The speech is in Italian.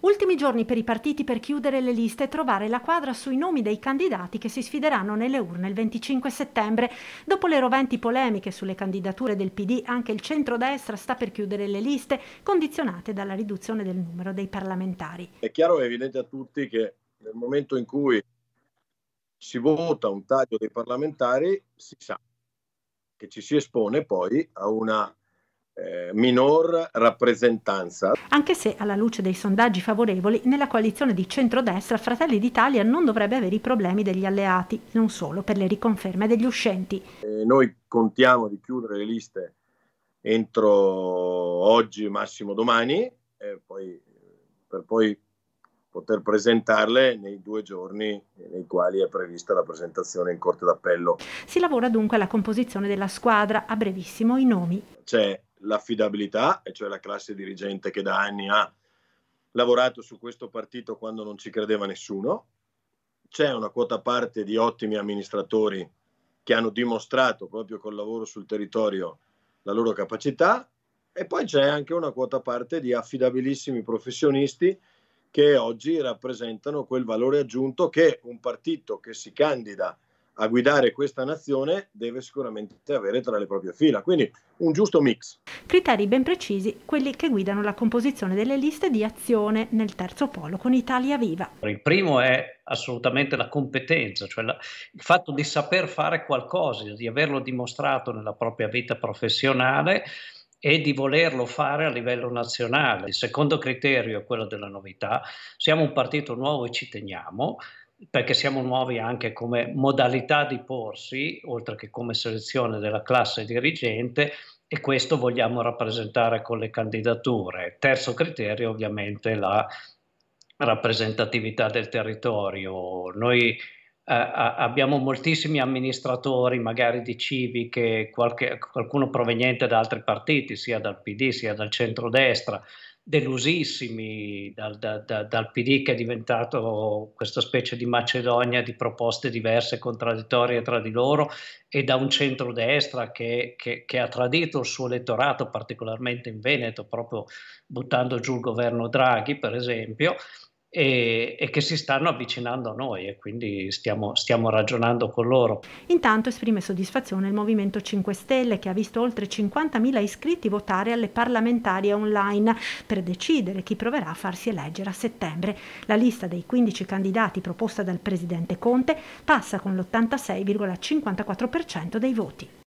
Ultimi giorni per i partiti per chiudere le liste e trovare la quadra sui nomi dei candidati che si sfideranno nelle urne il 25 settembre. Dopo le roventi polemiche sulle candidature del PD, anche il centrodestra sta per chiudere le liste, condizionate dalla riduzione del numero dei parlamentari. È chiaro e evidente a tutti che nel momento in cui si vota un taglio dei parlamentari, si sa che ci si espone poi a una eh, minor rappresentanza. Anche se alla luce dei sondaggi favorevoli, nella coalizione di centrodestra Fratelli d'Italia non dovrebbe avere i problemi degli alleati, non solo per le riconferme degli uscenti. Eh, noi contiamo di chiudere le liste entro oggi, massimo domani, eh, poi, per poi poter presentarle nei due giorni nei quali è prevista la presentazione in Corte d'Appello. Si lavora dunque alla composizione della squadra, a brevissimo i nomi. C'è l'affidabilità, e cioè la classe dirigente che da anni ha lavorato su questo partito quando non ci credeva nessuno. C'è una quota parte di ottimi amministratori che hanno dimostrato proprio col lavoro sul territorio la loro capacità e poi c'è anche una quota parte di affidabilissimi professionisti che oggi rappresentano quel valore aggiunto che un partito che si candida a guidare questa nazione deve sicuramente avere tra le proprie fila, quindi un giusto mix. Criteri ben precisi, quelli che guidano la composizione delle liste di azione nel terzo polo con Italia Viva. Il primo è assolutamente la competenza, cioè la, il fatto di saper fare qualcosa, di averlo dimostrato nella propria vita professionale e di volerlo fare a livello nazionale. Il secondo criterio è quello della novità. Siamo un partito nuovo e ci teniamo, perché siamo nuovi anche come modalità di porsi, oltre che come selezione della classe dirigente, e questo vogliamo rappresentare con le candidature. Terzo criterio ovviamente la rappresentatività del territorio. Noi eh, abbiamo moltissimi amministratori, magari di civiche, qualche, qualcuno proveniente da altri partiti, sia dal PD sia dal centrodestra, delusissimi dal, da, da, dal, PD che è diventato questa specie di Macedonia di proposte diverse, e contraddittorie tra di loro e da un centrodestra che, che, che ha tradito il suo elettorato, particolarmente in Veneto, proprio buttando giù il governo Draghi, per esempio, e, e, che si stanno avvicinando a noi e quindi stiamo, stiamo, ragionando con loro. Intanto esprime soddisfazione il Movimento 5 Stelle che ha visto oltre 50.000 iscritti votare alle parlamentarie online per decidere chi proverà a farsi eleggere a settembre. La lista dei 15 candidati proposta dal presidente Conte passa con l'86,54% dei voti.